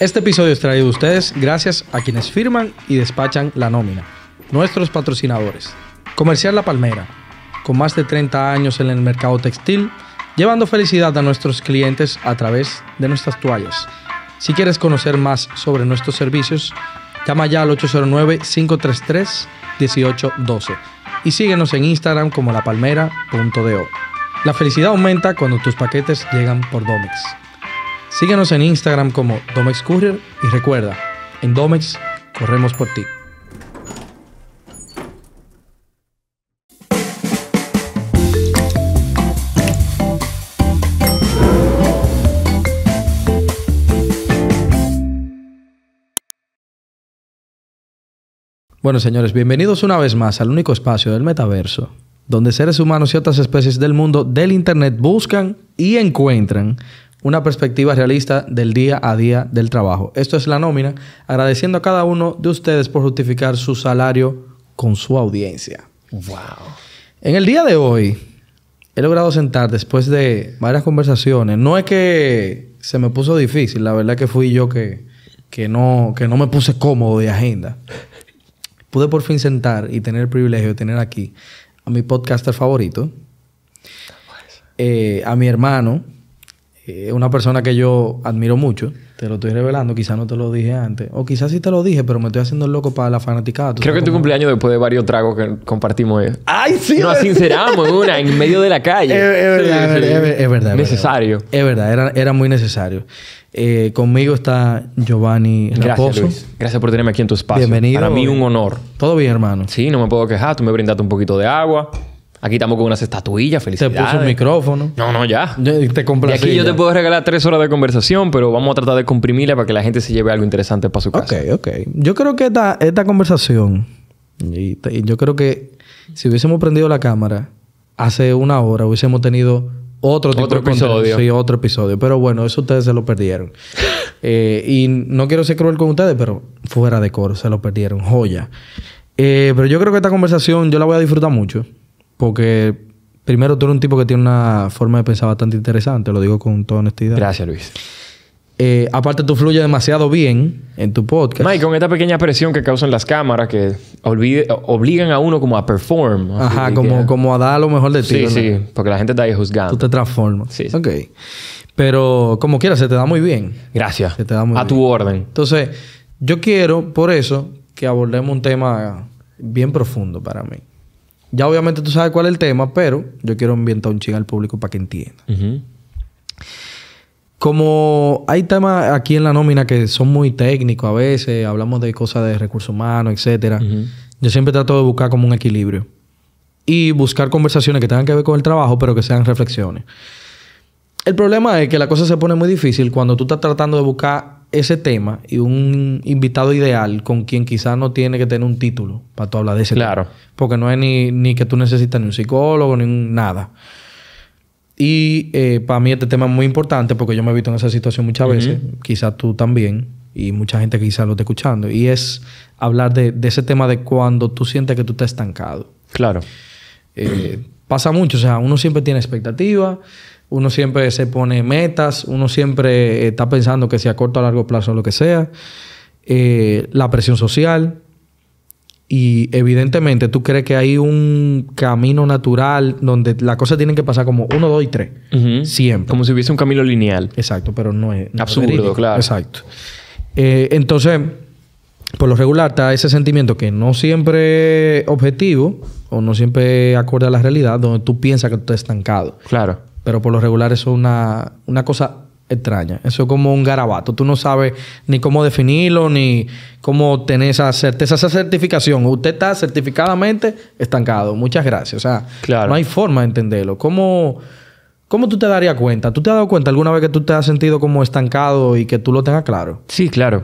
Este episodio es traído a ustedes gracias a quienes firman y despachan la nómina, nuestros patrocinadores. Comercial La Palmera, con más de 30 años en el mercado textil, llevando felicidad a nuestros clientes a través de nuestras toallas. Si quieres conocer más sobre nuestros servicios, llama ya al 809-533-1812 y síguenos en Instagram como lapalmera.do. La felicidad aumenta cuando tus paquetes llegan por Domex. Síguenos en Instagram como DomexCourier y recuerda, en Domex corremos por ti. Bueno, señores, bienvenidos una vez más al único espacio del metaverso, donde seres humanos y otras especies del mundo del Internet buscan y encuentran una perspectiva realista del día a día del trabajo. Esto es la nómina, agradeciendo a cada uno de ustedes por justificar su salario con su audiencia. Wow. En el día de hoy he logrado sentar después de varias conversaciones. No es que se me puso difícil, la verdad que fui yo que, que, no, que no me puse cómodo de agenda. Pude por fin sentar y tener el privilegio de tener aquí a mi podcaster favorito, eh, a mi hermano, eh, una persona que yo admiro mucho, te lo estoy revelando, quizás no te lo dije antes, o quizás sí te lo dije, pero me estoy haciendo el loco para la fanaticada. Creo que tu cumpleaños, después de varios tragos que compartimos, ¡ay, sí! Nos sinceramos en una, en medio de la calle. Es, verdad, es, verdad, Necesario. Es verdad, era, muy necesario. Eh, conmigo está Giovanni Gracias, Gracias por tenerme aquí en tu espacio. Bienvenido. Para mí un honor. Todo bien, hermano. Sí, no me puedo quejar. Tú me brindaste un poquito de agua. Aquí estamos con unas estatuillas, felicidades. Te puso un micrófono. No, no, ya. Y aquí yo te puedo regalar tres horas de conversación, pero vamos a tratar de comprimirla para que la gente se lleve algo interesante para su casa. Ok, ok. Yo creo que esta, esta conversación, y, yo creo que si hubiésemos prendido la cámara hace una hora, hubiésemos tenido otro tipo otro de episodio. Sí, otro episodio. Pero bueno, eso ustedes se lo perdieron. Eh, y no quiero ser cruel con ustedes, pero fuera de coro, se lo perdieron. Joya. Eh, pero yo creo que esta conversación yo la voy a disfrutar mucho porque primero tú eres un tipo que tiene una forma de pensar bastante interesante, lo digo con toda honestidad. Gracias, Luis. Eh, aparte, tú fluyes demasiado bien en tu podcast. Mike, con esta pequeña presión que causan las cámaras que obligan a uno como a perform. Ajá, como, como a dar lo mejor de ti. Sí, sí, porque la gente está ahí juzgando. Tú te transformas. Sí, Ok. Pero como quieras, se te da muy bien. Gracias. Se te da muy a tu orden. Entonces, yo quiero, por eso, que abordemos un tema bien profundo para mí. Ya obviamente tú sabes cuál es el tema, pero yo quiero ambientar un ching al público para que entienda. Como hay temas aquí en la nómina que son muy técnicos a veces, hablamos de cosas de recursos humanos, etcétera. Yo siempre trato de buscar como un equilibrio y buscar conversaciones que tengan que ver con el trabajo, pero que sean reflexiones. El problema es que la cosa se pone muy difícil cuando tú estás tratando de buscar ese tema y un invitado ideal con quien quizás no tiene que tener un título para tú hablar de ese claro. Porque no es ni, que tú necesitas ni un psicólogo, ni nada. Y eh, para mí este tema es muy importante porque yo me he visto en esa situación muchas veces, quizás tú también, y mucha gente quizás lo esté escuchando, y es hablar de, ese tema de cuando tú sientes que tú estás estancado. Claro. Eh, pasa mucho, o sea, uno siempre tiene expectativas uno siempre se pone metas, uno siempre eh, está pensando que sea a corto o largo plazo o lo que sea, eh, la presión social. Y evidentemente tú crees que hay un camino natural donde las cosas tienen que pasar como uno, dos y tres. Siempre. Como si hubiese un camino lineal. Exacto, pero no es. Absurdo, claro. Exacto. Eh, entonces, por lo regular está ese sentimiento que no siempre es objetivo o no siempre acorde a la realidad, donde tú piensas que tú estás estancado. Claro pero por lo regular eso es una, cosa extraña. Eso es como un garabato. Tú no sabes ni cómo definirlo, ni cómo tener esa certeza, esa certificación. Usted está certificadamente estancado. Muchas gracias. O sea, no hay forma de entenderlo. ¿Cómo, ¿Cómo tú te darías cuenta? ¿Tú te has dado cuenta alguna vez que tú te has sentido como estancado y que tú lo tengas claro? Sí, claro.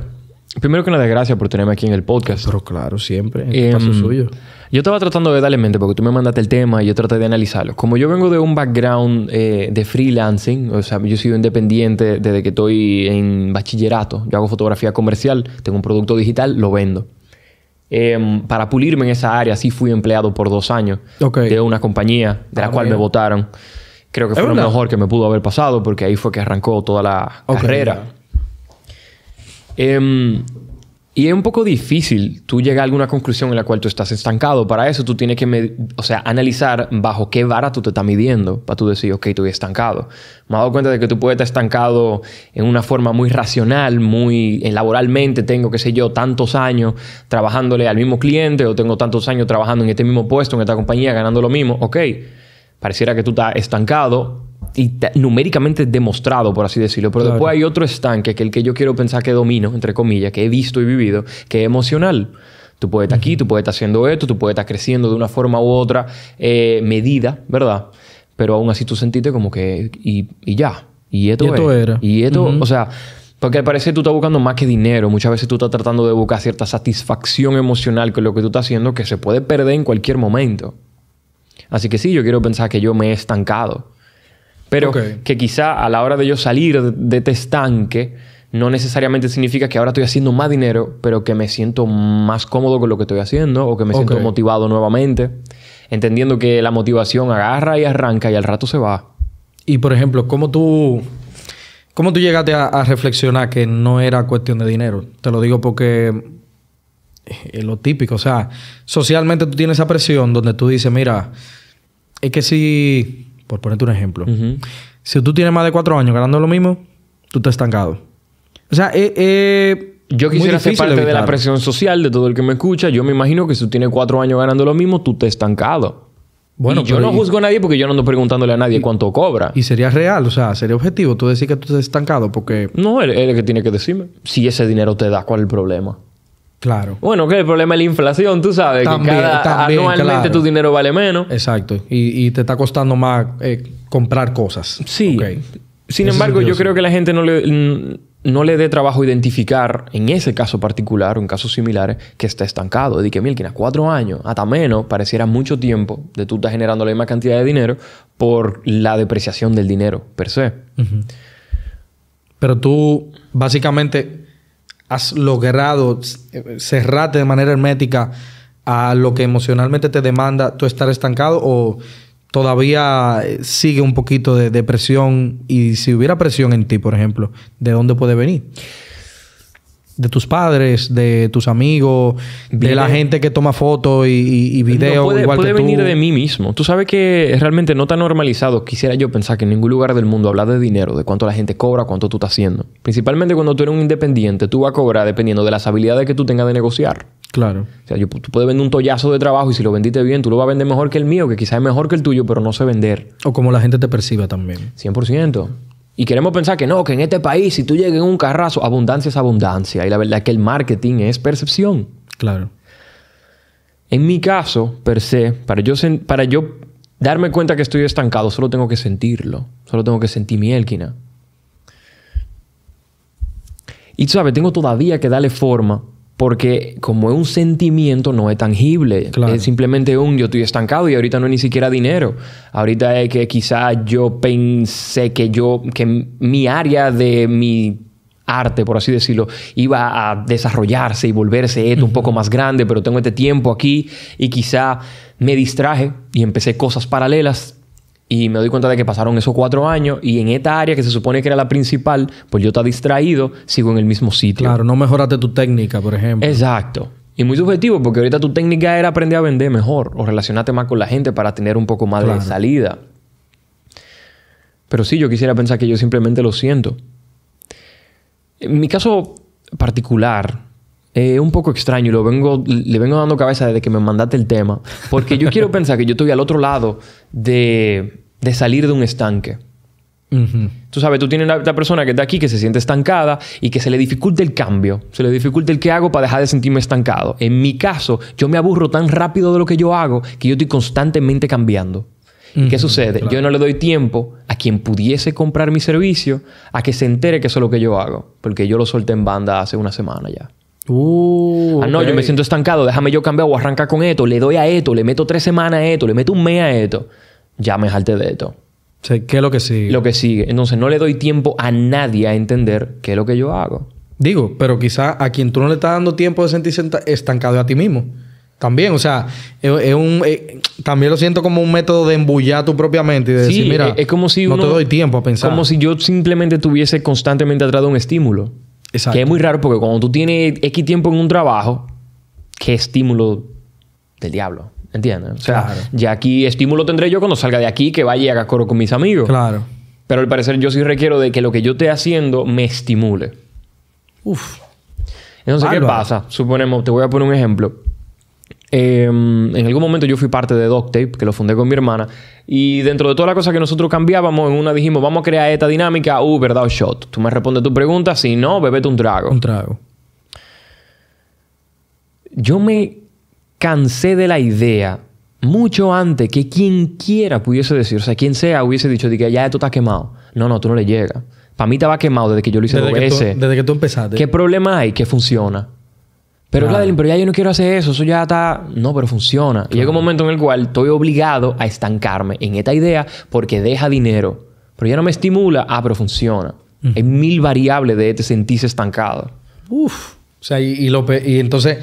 Primero que nada, gracias por tenerme aquí en el podcast. Pero claro, siempre. Em, es suyo. Yo estaba tratando de darle mente porque tú me mandaste el tema y yo traté de analizarlo. Como yo vengo de un background eh, de freelancing, o sea, yo he sido independiente desde que estoy en bachillerato. Yo hago fotografía comercial, tengo un producto digital, lo vendo. Em, para pulirme en esa área, sí fui empleado por dos años de una compañía de la ah, cual me votaron. Creo que fue lo mejor que me pudo haber pasado porque ahí fue que arrancó toda la carrera. Em, y es un poco difícil tú llegar a alguna conclusión en la cual tú estás estancado. Para eso tú tienes que, o sea, analizar bajo qué vara tú te estás midiendo para tú decir, ok, estoy estancado. Me he dado cuenta de que tú puedes estar estancado en una forma muy racional, muy laboralmente. Tengo, qué sé yo, tantos años trabajándole al mismo cliente o tengo tantos años trabajando en este mismo puesto, en esta compañía, ganando lo mismo. Ok, pareciera que tú estás estancado y numéricamente demostrado, por así decirlo. Pero después hay otro estanque, que el que yo quiero pensar que domino, entre comillas, que he visto y vivido, que es emocional. Tú puedes estar aquí, tú puedes estar haciendo esto, tú puedes estar creciendo de una forma u otra, eh, medida, ¿verdad? Pero aún así tú sentiste como que, y, ya, y esto, era. Y esto, o sea, porque parece que tú estás buscando más que dinero, muchas veces tú estás tratando de buscar cierta satisfacción emocional con lo que tú estás haciendo que se puede perder en cualquier momento. Así que sí, yo quiero pensar que yo me he estancado pero que quizá a la hora de yo salir de este estanque, no necesariamente significa que ahora estoy haciendo más dinero, pero que me siento más cómodo con lo que estoy haciendo o que me siento motivado nuevamente, entendiendo que la motivación agarra y arranca y al rato se va. Y por ejemplo, ¿cómo tú, cómo tú llegaste a, a reflexionar que no era cuestión de dinero? Te lo digo porque es lo típico, o sea, socialmente tú tienes esa presión donde tú dices, mira, es que si por ponerte un ejemplo. Si tú tienes más de cuatro años ganando lo mismo, tú estás estancado. O sea, eh, eh, yo quisiera ser parte de la presión social de todo el que me escucha. Yo me imagino que si tú tienes cuatro años ganando lo mismo, tú te estancado. Bueno, yo no juzgo a nadie porque yo no ando preguntándole a nadie cuánto cobra. Y sería real, o sea, sería objetivo tú decir que tú estás estancado porque... No, él es el que tiene que decirme. Si ese dinero te da, ¿cuál es el problema? Claro. Bueno, que el problema es la inflación, tú sabes, que cada, anualmente tu dinero vale menos. Exacto. Y, te está costando más eh, comprar cosas. Sí. Sin embargo, yo creo que la gente no le, no le dé trabajo identificar, en ese caso particular o en casos similares, que está estancado. De que, a cuatro años, hasta menos, pareciera mucho tiempo de tú estás generando la misma cantidad de dinero por la depreciación del dinero per se. Pero tú, básicamente, has logrado cerrarte de manera hermética a lo que emocionalmente te demanda tú estar estancado o todavía eh, sigue un poquito de, depresión? presión y si hubiera presión en ti, por ejemplo, ¿de dónde puede venir? de tus padres, de tus amigos, de la gente que toma fotos y, y, y videos. No, puede, puede venir de mí mismo. Tú sabes que realmente no tan normalizado. Quisiera yo pensar que en ningún lugar del mundo hablar de dinero, de cuánto la gente cobra, cuánto tú estás haciendo. Principalmente cuando tú eres un independiente, tú vas a cobrar dependiendo de las habilidades que tú tengas de negociar. Claro. O sea, yo, tú puedes vender un tollazo de trabajo y si lo vendiste bien, tú lo vas a vender mejor que el mío, que quizás es mejor que el tuyo, pero no sé vender. O como la gente te perciba también. 100%. Y queremos pensar que no, que en este país, si tú llegas en un carrazo, abundancia es abundancia. Y la verdad es que el marketing es percepción. Claro. En mi caso, per se, para yo, para yo darme cuenta que estoy estancado, solo tengo que sentirlo. Solo tengo que sentir mi elquina. Y tú sabes, tengo todavía que darle forma porque como es un sentimiento, no es tangible. Es simplemente un yo estoy estancado y ahorita no es ni siquiera dinero. Ahorita es que quizá yo pensé que yo, que mi área de mi arte, por así decirlo, iba a desarrollarse y volverse un poco más grande, pero tengo este tiempo aquí y quizá me distraje y empecé cosas paralelas y me doy cuenta de que pasaron esos cuatro años y en esta área que se supone que era la principal, pues yo estaba distraído, sigo en el mismo sitio. Claro, no mejoraste tu técnica, por ejemplo. Exacto. Y muy subjetivo, porque ahorita tu técnica era aprender a vender mejor o relacionarte más con la gente para tener un poco más de salida. Pero sí, yo quisiera pensar que yo simplemente lo siento. En mi caso particular, eh, un poco extraño lo vengo, le vengo dando cabeza desde que me mandaste el tema, porque yo quiero pensar que yo estoy al otro lado de, salir de un estanque. Tú sabes, tú tienes la persona que está aquí que se siente estancada y que se le dificulta el cambio, se le dificulta el que hago para dejar de sentirme estancado. En mi caso, yo me aburro tan rápido de lo que yo hago que yo estoy constantemente cambiando. ¿Y qué sucede? Yo no le doy tiempo a quien pudiese comprar mi servicio a que se entere que eso es lo que yo hago, porque yo lo solté en banda hace una semana ya. Uh, ah, no, yo me siento estancado, déjame yo cambiar o arrancar con esto, le doy a esto, le meto tres semanas a esto, le meto un mes a esto. Ya me jalte de esto. ¿Qué es lo que sigue? Lo que sigue. Entonces no le doy tiempo a nadie a entender qué es lo que yo hago. Digo, pero quizá a quien tú no le estás dando tiempo de sentirse estancado a ti mismo. También, o sea, es, un, eh, también lo siento como un método de embullar tu propia mente y de decir, mira, es como si no te doy tiempo a pensar. Como si yo simplemente tuviese constantemente atrás un estímulo. Que es muy raro porque cuando tú tienes X tiempo en un trabajo, qué estímulo del diablo. ¿Entiendes? O sea, ya aquí estímulo tendré yo cuando salga de aquí que vaya y haga coro con mis amigos. Claro. Pero al parecer yo sí requiero de que lo que yo esté haciendo me estimule. Uf. Entonces, ¿qué pasa? Suponemos, te voy a poner un ejemplo. Em, en algún momento yo fui parte de Doctape, que lo fundé con mi hermana, y dentro de todas las cosas que nosotros cambiábamos, en una dijimos, vamos a crear esta dinámica, uh, verdad shot. Tú me respondes tu pregunta, si no, bebete un trago. Un trago. Yo me cansé de la idea mucho antes que quien quiera pudiese decir, o sea, quien sea hubiese dicho, que ya esto está quemado. No, no, tú no le llegas. Para mí estaba quemado desde que yo lo hice desde que Tú, desde que tú empezaste. ¿Qué problema hay ¿Qué funciona? Pero claro, pero ya yo no quiero hacer eso, eso ya está. No, pero funciona. llega un momento en el cual estoy obligado a estancarme en esta idea porque deja dinero. Pero ya no me estimula, ah, pero funciona. Mm. Hay mil variables de te este sentís estancado. Uf. O sea, y, y, entonces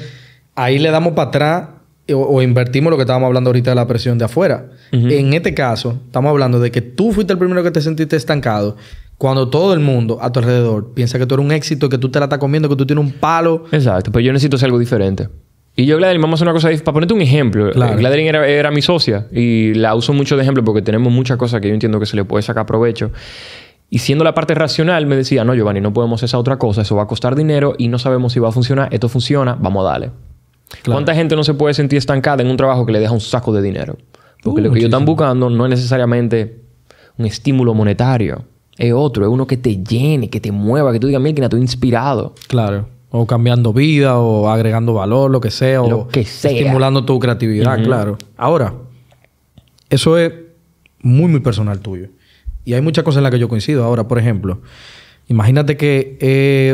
ahí le damos para atrás o, invertimos lo que estábamos hablando ahorita de la presión de afuera. En este caso, estamos hablando de que tú fuiste el primero que te sentiste estancado cuando todo el mundo a tu alrededor piensa que tú eres un éxito, que tú te la estás comiendo, que tú tienes un palo. Exacto, pero pues yo necesito hacer algo diferente. Y yo, Gladeline, vamos a hacer una cosa Para ponerte un ejemplo, eh, claro. era, era, mi socia y la uso mucho de ejemplo porque tenemos muchas cosas que yo entiendo que se le puede sacar provecho. Y siendo la parte racional, me decía, no, Giovanni, no podemos hacer esa otra cosa, eso va a costar dinero y no sabemos si va a funcionar, esto funciona, vamos a darle. ¿Cuánta gente no se puede sentir estancada en un trabajo que le deja un saco de dinero? Porque uh, lo que ellos están buscando no es necesariamente un estímulo monetario es otro, es uno que te llene, que te mueva, que tú digas, mira, que estoy inspirado. Claro. O cambiando vida, o agregando valor, lo que sea, o que sea. estimulando tu creatividad, claro. Ahora, eso es muy, muy personal tuyo. Y hay muchas cosas en las que yo coincido. Ahora, por ejemplo, imagínate que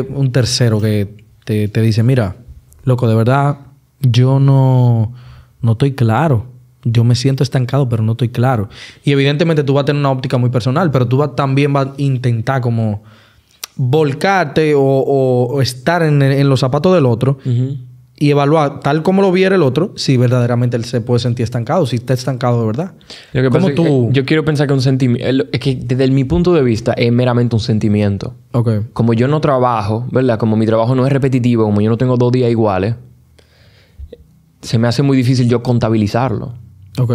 es un tercero que te, dice, mira, loco, de verdad, yo no, no estoy claro yo me siento estancado, pero no estoy claro. Y evidentemente tú vas a tener una óptica muy personal, pero tú también vas a intentar como volcarte o, estar en, los zapatos del otro y evaluar, tal como lo viera el otro, si verdaderamente él se puede sentir estancado, si está estancado de verdad. tú? Eh, yo quiero pensar que un sentimiento, que desde mi punto de vista es meramente un sentimiento. Como yo no trabajo, ¿verdad? Como mi trabajo no es repetitivo, como yo no tengo dos días iguales, se me hace muy difícil yo contabilizarlo.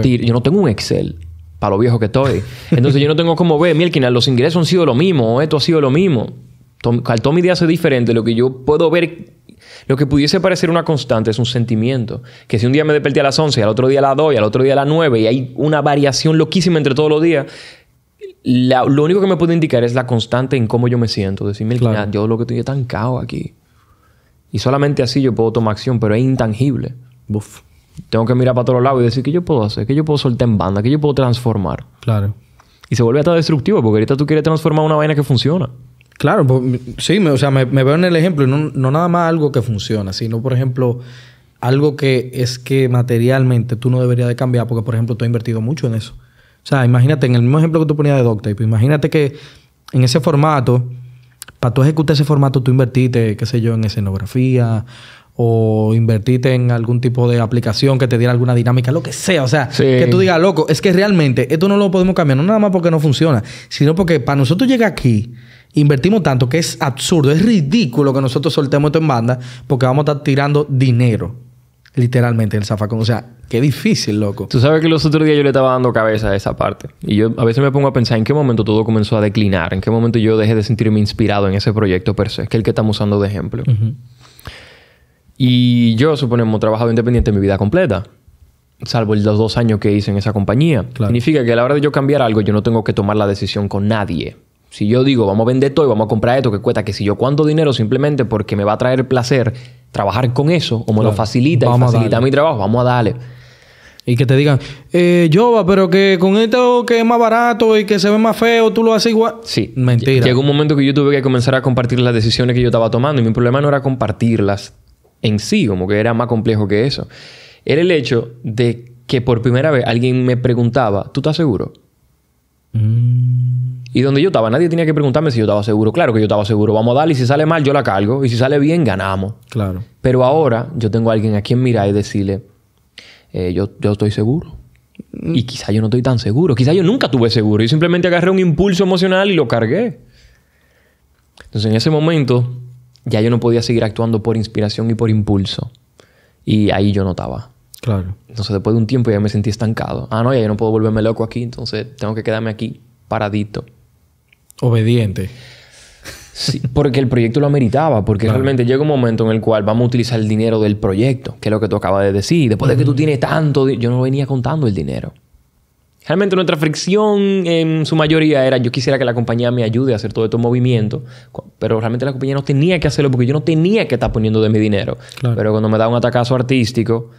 Yo no tengo un Excel para lo viejo que estoy. Entonces yo no tengo cómo ver, Mirkina, los ingresos han sido lo mismo, esto ha sido lo mismo. Todo mi día es diferente. Lo que yo puedo ver, lo que pudiese parecer una constante es un sentimiento. Que si un día me desperté a las 11, al otro día a las 2, al otro día a las 9, y hay una variación loquísima entre todos los días, lo único que me puede indicar es la constante en cómo yo me siento. Decir, Mirkina, yo lo que estoy tan cao aquí. Y solamente así yo puedo tomar acción, pero es intangible. Buf tengo que mirar para todos lados y decir, ¿qué yo puedo hacer? ¿Qué yo puedo soltar en banda? ¿Qué yo puedo transformar? Claro. Y se vuelve hasta destructivo, porque ahorita tú quieres transformar una vaina que funciona. Claro, pues, sí, o sea, me, veo en el ejemplo, no, nada más algo que funciona, sino, por ejemplo, algo que es que materialmente tú no deberías de cambiar, porque, por ejemplo, tú has invertido mucho en eso. O sea, imagínate, en el mismo ejemplo que tú ponías de Doctape, imagínate que en ese formato, para tú ejecutar ese formato, tú invertiste, qué sé yo, en escenografía, o invertirte en algún tipo de aplicación que te diera alguna dinámica, lo que sea. O sea, que tú digas, loco, es que realmente esto no lo podemos cambiar, no nada más porque no funciona, sino porque para nosotros llegar aquí, invertimos tanto que es absurdo, es ridículo que nosotros soltemos esto en banda porque vamos a estar tirando dinero, literalmente, en el zafacón. O sea, qué difícil, loco. Tú sabes que los otros días yo le estaba dando cabeza a esa parte. Y yo a veces me pongo a pensar en qué momento todo comenzó a declinar, en qué momento yo dejé de sentirme inspirado en ese proyecto per se, que es el que estamos usando de ejemplo. Y yo, suponemos, he trabajado independiente mi vida completa, salvo los dos años que hice en esa compañía. Significa que a la hora de yo cambiar algo, yo no tengo que tomar la decisión con nadie. Si yo digo, vamos a vender todo y vamos a comprar esto, que cuesta que si yo cuánto dinero simplemente porque me va a traer placer trabajar con eso, o me lo facilita y facilita mi trabajo, vamos a darle. Y que te digan, eh, va, pero que con esto que es más barato y que se ve más feo, tú lo haces igual. Sí. Mentira. Llegó un momento que yo tuve que comenzar a compartir las decisiones que yo estaba tomando y mi problema no era compartirlas en sí, como que era más complejo que eso. Era el hecho de que por primera vez alguien me preguntaba, ¿tú estás seguro? Mm. Y donde yo estaba, nadie tenía que preguntarme si yo estaba seguro. Claro que yo estaba seguro. Vamos a darle y si sale mal, yo la cargo. Y si sale bien, ganamos. Claro. Pero ahora yo tengo a alguien a quien mirar y decirle, eh, yo, yo estoy seguro. Y quizá yo no estoy tan seguro. Quizá yo nunca tuve seguro. Yo simplemente agarré un impulso emocional y lo cargué. Entonces en ese momento ya yo no podía seguir actuando por inspiración y por impulso. Y ahí yo notaba. Claro. Entonces, después de un tiempo ya me sentí estancado. Ah, no, ya yo no puedo volverme loco aquí, entonces tengo que quedarme aquí paradito. Obediente. Sí, porque el proyecto lo ameritaba, porque realmente llega un momento en el cual vamos a utilizar el dinero del proyecto, que es lo que tú acabas de decir. Después de que tú tienes tanto, yo no venía contando el dinero. Realmente nuestra fricción en su mayoría era yo quisiera que la compañía me ayude a hacer todo estos movimiento pero realmente la compañía no tenía que hacerlo porque yo no tenía que estar poniendo de mi dinero. Pero cuando me da un atacazo artístico,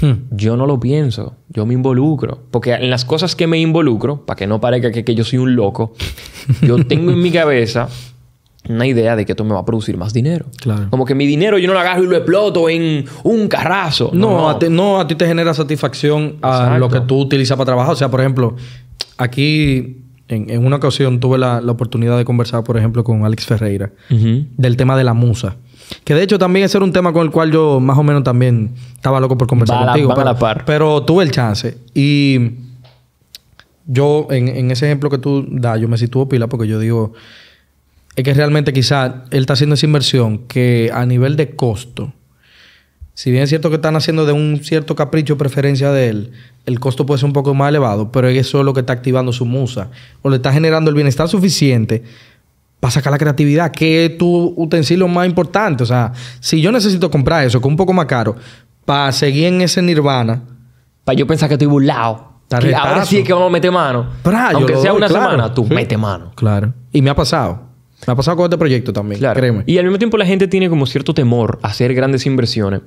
hmm. yo no lo pienso, yo me involucro. Porque en las cosas que me involucro, para que no parezca que, que yo soy un loco, yo tengo en mi cabeza una idea de que esto me va a producir más dinero. Claro. Como que mi dinero yo no lo agarro y lo exploto en un carrazo. No, no. A, ti, te genera satisfacción a lo que tú utilizas para trabajar. O sea, por ejemplo, aquí en, una ocasión tuve la, oportunidad de conversar, por ejemplo, con Alex Ferreira del tema de la musa. Que de hecho también ese era un tema con el cual yo más o menos también estaba loco por conversar contigo. pero, par. pero tuve el chance. Y yo, en, en ese ejemplo que tú das, yo me sitúo pila porque yo digo es que realmente quizás él está haciendo esa inversión que a nivel de costo, si bien es cierto que están haciendo de un cierto capricho preferencia de él, el costo puede ser un poco más elevado, pero es eso es lo que está activando su musa o le está generando el bienestar suficiente para sacar la creatividad, que es tu utensilio más importante. O sea, si yo necesito comprar eso, que es un poco más caro, para seguir en ese nirvana. Para yo pensar que estoy burlado. Que ahora sí es que vamos a meter mano. Aunque sea una semana, tú mete mano. Claro. Y me ha pasado. Me ha pasado con este proyecto también, claro. créeme. Y al mismo tiempo la gente tiene como cierto temor a hacer grandes inversiones.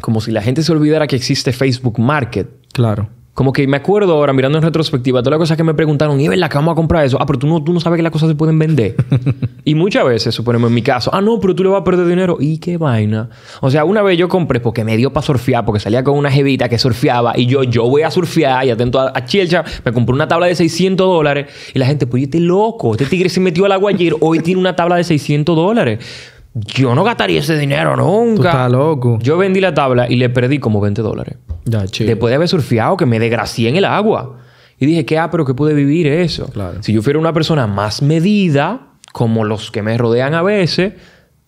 Como si la gente se olvidara que existe Facebook Market. Claro. Como que me acuerdo ahora, mirando en retrospectiva, todas las cosas que me preguntaron, y ven, verdad cama a comprar eso. Ah, pero tú no, tú no sabes que las cosas se pueden vender. y muchas veces, suponemos en mi caso, ah, no, pero tú le vas a perder dinero. Y qué vaina. O sea, una vez yo compré porque me dio para surfear, porque salía con una jevita que surfeaba, y yo, yo voy a surfear, y atento a, a me compré una tabla de 600 dólares, y la gente, pues, este loco, este tigre se metió al agua ayer, hoy tiene una tabla de 600 dólares. Yo no gastaría ese dinero nunca. Tú estás loco. Yo vendí la tabla y le perdí como 20 dólares. Ya, chido. Después de haber surfeado, que me desgracié en el agua. Y dije, qué ah, pero ¿qué pude vivir eso. Si yo fuera una persona más medida, como los que me rodean a veces,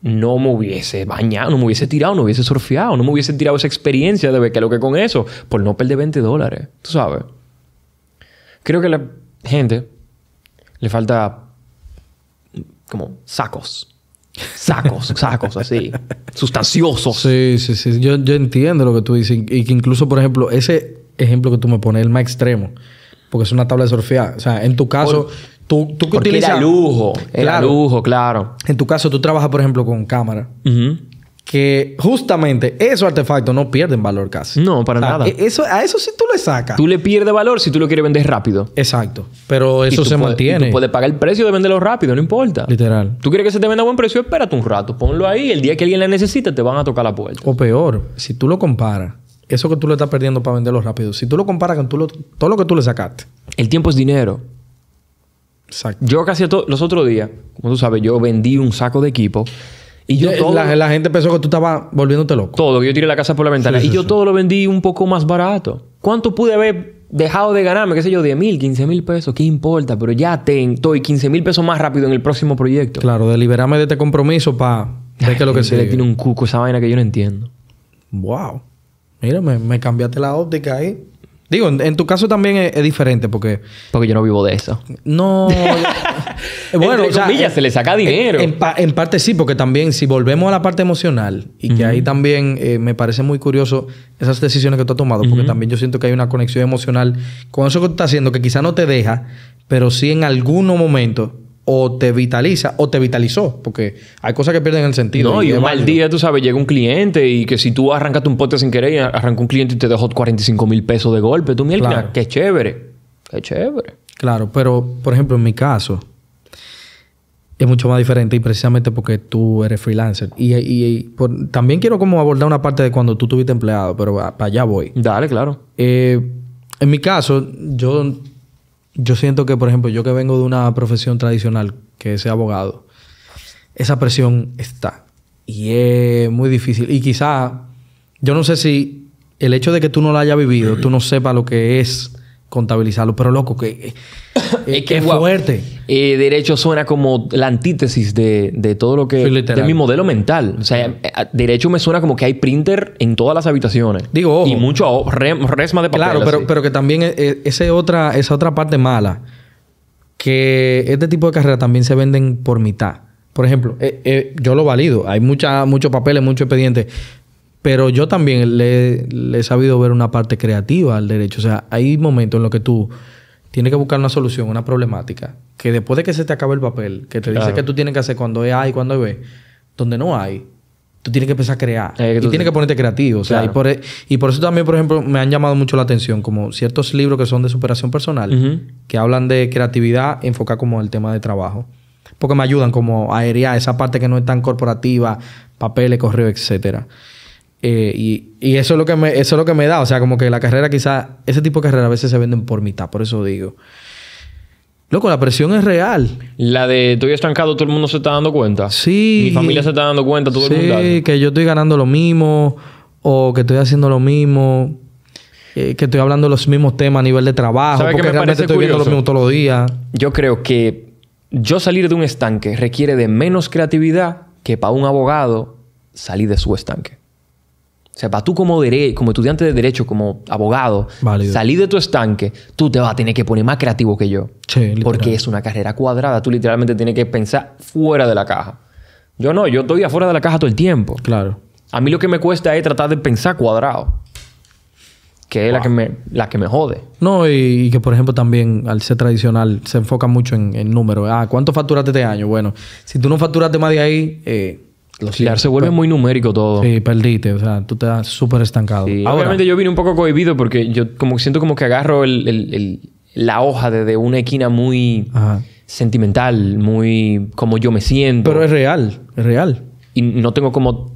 no me hubiese bañado, no me hubiese tirado, no hubiese surfeado, no me hubiese tirado esa experiencia de ver qué lo que con eso, por no perder 20 dólares. Tú sabes. Creo que la gente le falta como sacos. Sacos, sacos así, sustanciosos. Sí, sí, sí. Yo, entiendo lo que tú dices. Y que incluso, por ejemplo, ese ejemplo que tú me pones, el más extremo, porque es una tabla de surfear. O sea, en tu caso, tú, tú que utilizas. Era lujo, el era lujo, claro. En tu caso, tú trabajas, por ejemplo, con cámara que justamente esos artefactos no pierden valor casi. No, para nada. E-, eso, a eso sí tú le sacas. Tú le pierdes valor si tú lo quieres vender rápido. Exacto. Pero eso se mantiene. tú puedes pagar el precio de venderlo rápido, no importa. Literal. Tú quieres que se te venda a buen precio, espérate un rato, ponlo ahí. El día que alguien la necesita, te van a tocar la puerta. O peor, si tú lo comparas, eso que tú le estás perdiendo para venderlo rápido, si tú lo comparas con tú todo lo que tú le sacaste. El tiempo es dinero. Exacto. Yo casi los otros días, como tú sabes, yo vendí un saco de equipo y la, gente pensó que tú estabas volviéndote loco. Todo, que yo tiré la casa por la ventana. y yo todo lo vendí un poco más barato. ¿Cuánto pude haber dejado de ganarme? ¿Qué sé yo? 10 mil, 15 mil pesos. ¿Qué importa? Pero ya te estoy 15 mil pesos más rápido en el próximo proyecto. Claro, deliberarme de este compromiso para ver qué es lo que se le tiene un cuco esa vaina que yo no entiendo. Wow. Mira, me, cambiaste la óptica ahí. Digo, en, tu caso también es, diferente porque... Porque yo no vivo de eso. No. Eh, bueno, se le saca dinero. En, parte sí, porque también si volvemos a la parte emocional, y que ahí también eh, me parece muy curioso esas decisiones que tú has tomado, porque también yo siento que hay una conexión emocional con eso que tú estás haciendo, que quizá no te deja, pero sí en algún momento o te vitaliza o te vitalizó, porque hay cosas que pierden el sentido. No, y, un mal día, tú sabes, llega un cliente y que si tú arrancaste un pote sin querer, arranca un cliente y te dejó 45 mil pesos de golpe, tú mierda, qué chévere, qué chévere. Claro, pero por ejemplo en mi caso, es mucho más diferente y precisamente porque tú eres freelancer. Y, también quiero como abordar una parte de cuando tú tuviste empleado, pero para allá voy. Dale, claro. Eh, en mi caso, yo, yo siento que, por ejemplo, yo que vengo de una profesión tradicional, que es abogado, esa presión está. Y es muy difícil. Y quizá, yo no sé si el hecho de que tú no la hayas vivido, tú no sepas lo que es contabilizarlo, pero loco, que, eh, eh, fuerte. Eh, derecho suena como la antítesis de, todo lo que... es de mi modelo mental. O sea, derecho me suena como que hay printer en todas las habitaciones. Digo, ojo. Y mucho resma de papel. Claro, pero, pero que también otra, esa otra parte mala, que este tipo de carreras también se venden por mitad. Por ejemplo, yo lo valido. Hay muchos papeles, muchos expedientes. Pero yo también le, he sabido ver una parte creativa al derecho. O sea, hay momentos en los que tú tienes que buscar una solución, una problemática, que después de que se te acabe el papel, que te dice que tú tienes que hacer cuando es A y cuando es B, donde no hay, tú tienes que empezar a crear. tú y tienes que ponerte creativo. O sea, y, por, e, y, por, eso también, por ejemplo, me han llamado mucho la atención como ciertos libros que son de superación personal, que hablan de creatividad enfocada como el tema de trabajo. Porque me ayudan como a aérea esa parte que no es tan corporativa, papeles, correo, etcétera. Eh, y, eso es lo que me, es lo que me da. O sea, como que la carrera quizás, ese tipo de carreras a veces se venden por mitad, por eso digo. Loco, la presión es real. La de estoy estancado, todo el mundo se está dando cuenta. Sí. Mi familia se está dando cuenta, todo el mundo. Sí, que yo estoy ganando lo mismo, o que estoy haciendo lo mismo, eh, que estoy hablando los mismos temas a nivel de trabajo, porque realmente estoy viendo lo mismo todos los días. Yo creo que yo salir de un estanque requiere de menos creatividad que para un abogado salir de su estanque. O sea, para tú como, como estudiante de derecho, como abogado, salir de tu estanque, tú te vas a tener que poner más creativo que yo. porque es una carrera cuadrada. Tú literalmente tienes que pensar fuera de la caja. Yo no, yo estoy afuera de la caja todo el tiempo. Claro. A mí lo que me cuesta es tratar de pensar cuadrado. Que es la, que me, la que me jode. No, y, que por ejemplo también al ser tradicional se enfoca mucho en, números. Ah, ¿cuánto facturaste este año? Bueno, si tú no facturaste más de ahí, eh, claro, se vuelve muy numérico todo. Sí, perdiste. O sea, tú te das súper estancado. Obviamente yo vine un poco cohibido porque yo como siento como que agarro el, el, la hoja desde de una esquina muy sentimental, muy como yo me siento. Pero es real, es real. Y no tengo como,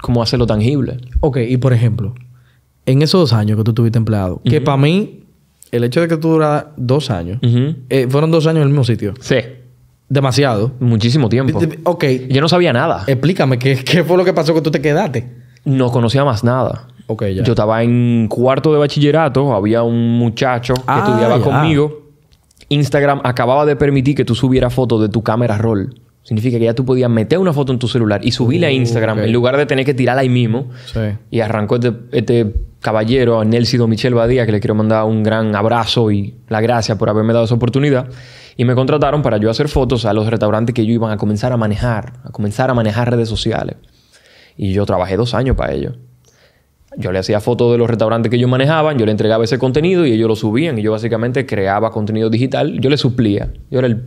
como hacerlo tangible. Ok, y por ejemplo, en esos dos años que tú tuviste empleado, que para mí el hecho de que tú duras dos años, eh, fueron dos años en el mismo sitio. Sí. Demasiado. Muchísimo tiempo. Ok. Yo no sabía nada. Explícame, ¿qué, qué fue lo que pasó que tú te quedaste? No conocía más nada. ok Yo estaba en cuarto de bachillerato, había un muchacho que ah, estudiaba conmigo. Instagram acababa de permitir que tú subieras fotos de tu cámara roll. Significa que ya tú podías meter una foto en tu celular y subirla a uh, Instagram en lugar de tener que tirarla ahí mismo. Sí. Y arrancó este, este caballero, Nelson Michel Badía, que le quiero mandar un gran abrazo y la gracia por haberme dado esa oportunidad. Y me contrataron para yo hacer fotos a los restaurantes que yo iban a comenzar a manejar, a comenzar a manejar redes sociales. Y yo trabajé dos años para ellos. Yo le hacía fotos de los restaurantes que ellos manejaban, yo le entregaba ese contenido y ellos lo subían. Y yo básicamente creaba contenido digital, yo le suplía. Yo era el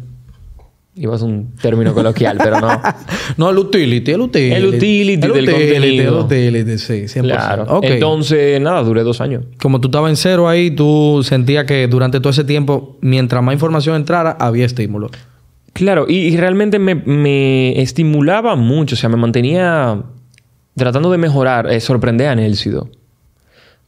Iba a ser un término coloquial, pero no. no, el utility, el utility. El utility el del utility, contenido. El utility, sí, 100%. Claro. Entonces, nada, duré dos años. Como tú estabas en cero ahí, tú sentías que durante todo ese tiempo, mientras más información entrara, había estímulo. Claro, y, realmente me, estimulaba mucho. O sea, me mantenía tratando de mejorar, eh, sorprender a Nélcido.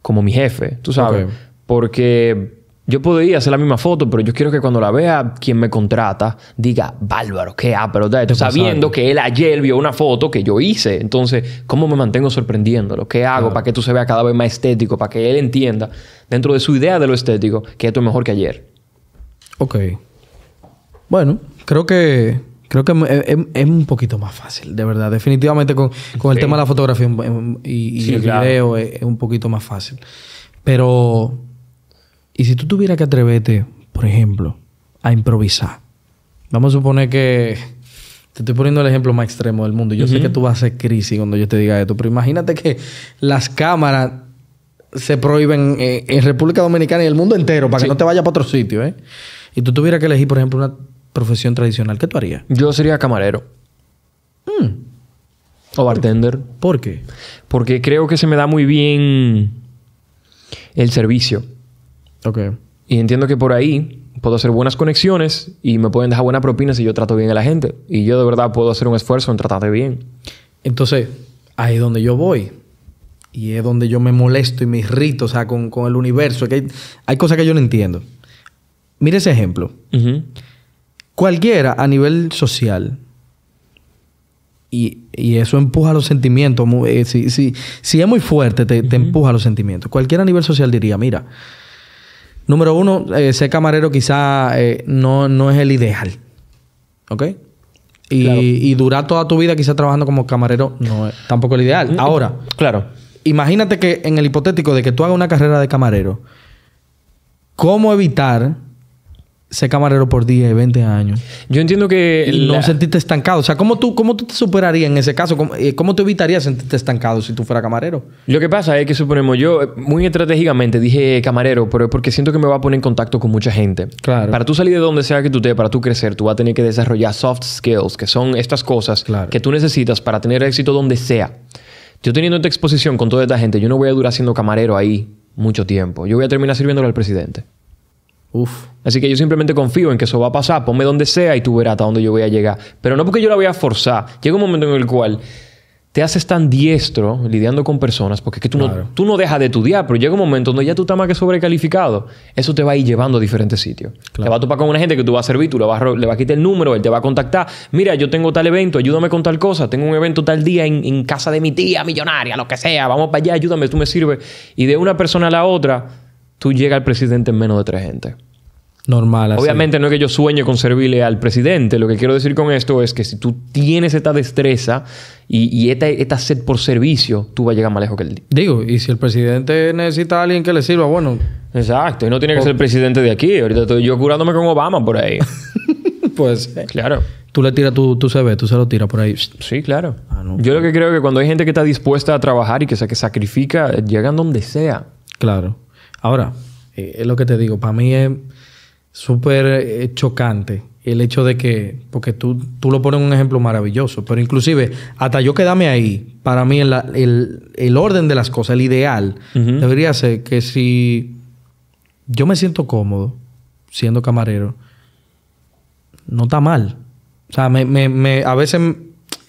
Como mi jefe, tú sabes. Porque yo podría hacer la misma foto, pero yo quiero que cuando la vea quien me contrata diga, ¡Bálvaro! qué ah, pero pasado? Sabiendo que él ayer vio una foto que yo hice. Entonces, ¿cómo me mantengo sorprendiéndolo? ¿Qué hago para que tú se vea cada vez más estético? Para que él entienda, dentro de su idea de lo estético, que esto es mejor que ayer. Ok. Bueno, creo que Creo que es, un poquito más fácil, de verdad. Definitivamente con, el tema de la fotografía em, em, y, el video es, un poquito más fácil. Pero y si tú tuvieras que atreverte, por ejemplo, a improvisar, vamos a suponer que te estoy poniendo el ejemplo más extremo del mundo. Yo sé que tú vas a hacer crisis cuando yo te diga esto, pero imagínate que las cámaras se prohíben en, República Dominicana y el mundo entero para que no te vayas para otro sitio, ¿eh? Y tú tuvieras que elegir, por ejemplo, una profesión tradicional, ¿qué tú harías? Yo sería camarero. Mm. O bartender. ¿Por qué? Porque creo que se me da muy bien el servicio. Y entiendo que por ahí puedo hacer buenas conexiones y me pueden dejar buenas propina si yo trato bien a la gente. Y yo de verdad puedo hacer un esfuerzo en tratarte bien. Entonces, ahí es donde yo voy. Y es donde yo me molesto y me irrito, con, el universo. Que hay, cosas que yo no entiendo. mire ese ejemplo. Cualquiera a nivel social, y, eso empuja los sentimientos. Eh, si, es muy fuerte, te, empuja los sentimientos. Cualquiera a nivel social diría, mira, Número uno, eh, ser camarero quizá eh, no, es el ideal. ¿Ok? Y, y, durar toda tu vida quizá trabajando como camarero no es tampoco el ideal. Mm, mm, Ahora, claro. imagínate que en el hipotético de que tú hagas una carrera de camarero, ¿cómo evitar Sé camarero por 10, 20 años. Yo entiendo que... no sentiste estancado. O sea, ¿cómo tú, cómo tú te superarías en ese caso? ¿Cómo, eh, te evitarías sentirte estancado si tú fuera camarero? Lo que pasa es que suponemos, yo eh, muy estratégicamente dije camarero, pero porque siento que me va a poner en contacto con mucha gente. Claro. Para tú salir de donde sea que tú estés, para tú crecer, tú vas a tener que desarrollar soft skills, que son estas cosas que tú necesitas para tener éxito donde sea. Yo teniendo esta exposición con toda esta gente, yo no voy a durar siendo camarero ahí mucho tiempo. Yo voy a terminar sirviéndole al presidente. Uf. Así que yo simplemente confío en que eso va a pasar. Ponme donde sea y tú verás hasta dónde yo voy a llegar. Pero no porque yo la voy a forzar. Llega un momento en el cual te haces tan diestro lidiando con personas, porque es que tú, no, tú no dejas de estudiar, pero llega un momento donde ya tú estás más que sobrecalificado. Eso te va a ir llevando a diferentes sitios. Te va a topar con una gente que tú vas a servir, tú le vas, le vas a quitar el número, él te va a contactar. Mira, yo tengo tal evento, ayúdame con tal cosa. Tengo un evento tal día en, en casa de mi tía millonaria, lo que sea. Vamos para allá, ayúdame, tú me sirves. Y de una persona a la otra tú llegas al presidente en menos de tres gente. Normal. Obviamente no es que yo sueñe con servirle al presidente. Lo que quiero decir con esto es que si tú tienes esta destreza y, esta, sed por servicio, tú vas a llegar más lejos que él. Digo, y si el presidente necesita a alguien que le sirva, bueno. Exacto, y no tiene que ser el presidente de aquí. Ahorita estoy yo curándome con Obama por ahí. pues. Claro. Tú le tiras tu, tu CV, tú se lo tiras por ahí. Sí, claro. Ah, yo lo que creo es que cuando hay gente que está dispuesta a trabajar y que, que sacrifica, llegan donde sea. Claro. Ahora, eh, es lo que te digo, para mí es súper eh, chocante el hecho de que, porque tú, lo pones un ejemplo maravilloso, pero inclusive hasta yo quedarme ahí, para mí el, orden de las cosas, el ideal, debería ser que si yo me siento cómodo siendo camarero, no está mal. O sea, me, me, me, a veces